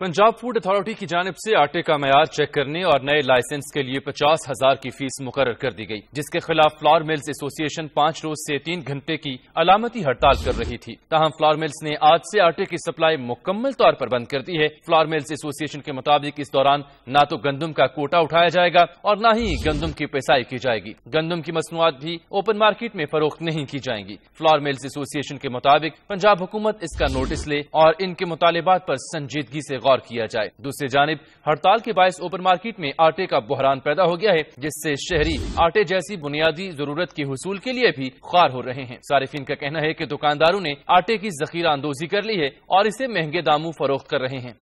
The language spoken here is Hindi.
पंजाब फूड अथॉरिटी की जानब से आटे का मैार चेक करने और नए लाइसेंस के लिए पचास हजार की फीस मुकर कर दी गई जिसके खिलाफ फ्लावर मिल्स एसोसिएशन पाँच रोज से तीन घंटे की अलामती हड़ताल कर रही थी तहम फ्लावर मिल्स ने आज से आटे की सप्लाई मुकम्मल तौर पर बंद कर दी है फ्लावर मिल्स एसोसिएशन के मुताबिक इस दौरान न तो गंदम का कोटा उठाया जाएगा और न ही गंदम की पेशाई की जाएगी गंदम की मसनूआत भी ओपन मार्केट में फरोख्त नहीं की जाएंगी फ्लावर मिल्स एसोसिएशन के मुताबिक पंजाब हुकूमत इसका नोटिस ले और इनके मुतालबात आरोप संजीदगी ऐसी गौर किया जाए दूसरी जानब हड़ताल के बायस ओपन मार्केट में आटे का बहरान पैदा हो गया है जिससे शहरी आटे जैसी बुनियादी जरूरत के हसूल के लिए भी ख्वार हो रहे हैं सार्फिन का कहना है की दुकानदारों ने आटे की जखीरा अंदोजी कर ली है और इसे महंगे दामों फरोख्त कर रहे हैं